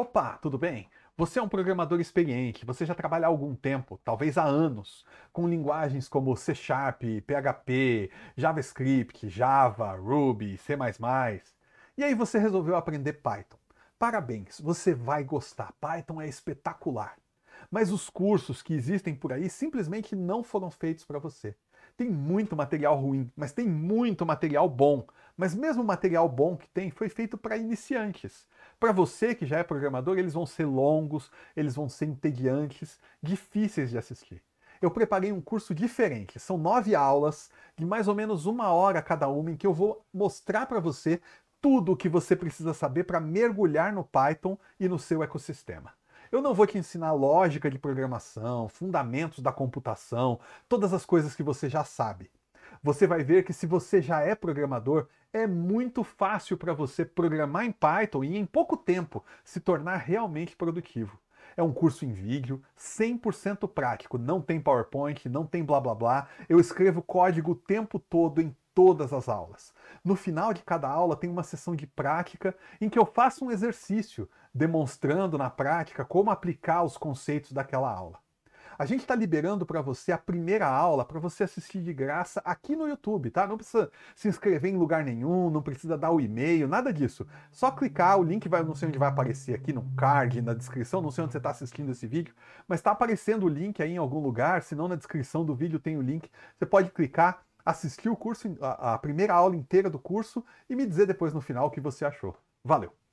Opa, tudo bem? Você é um programador experiente, você já trabalha há algum tempo, talvez há anos, com linguagens como C Sharp, PHP, JavaScript, Java, Ruby, C. E aí você resolveu aprender Python. Parabéns, você vai gostar. Python é espetacular. Mas os cursos que existem por aí simplesmente não foram feitos para você. Tem muito material ruim, mas tem muito material bom. Mas mesmo o material bom que tem foi feito para iniciantes. Para você que já é programador, eles vão ser longos, eles vão ser entediantes, difíceis de assistir. Eu preparei um curso diferente. São nove aulas, de mais ou menos uma hora cada uma, em que eu vou mostrar para você tudo o que você precisa saber para mergulhar no Python e no seu ecossistema. Eu não vou te ensinar lógica de programação, fundamentos da computação, todas as coisas que você já sabe você vai ver que se você já é programador, é muito fácil para você programar em Python e em pouco tempo se tornar realmente produtivo. É um curso em vídeo, 100% prático, não tem PowerPoint, não tem blá blá blá. Eu escrevo código o tempo todo em todas as aulas. No final de cada aula tem uma sessão de prática em que eu faço um exercício demonstrando na prática como aplicar os conceitos daquela aula. A gente está liberando para você a primeira aula para você assistir de graça aqui no YouTube, tá? Não precisa se inscrever em lugar nenhum, não precisa dar o e-mail, nada disso. Só clicar, o link vai, não sei onde vai aparecer aqui, no card, na descrição, não sei onde você está assistindo esse vídeo, mas está aparecendo o link aí em algum lugar, se não na descrição do vídeo tem o link. Você pode clicar, assistir o curso, a, a primeira aula inteira do curso e me dizer depois no final o que você achou. Valeu!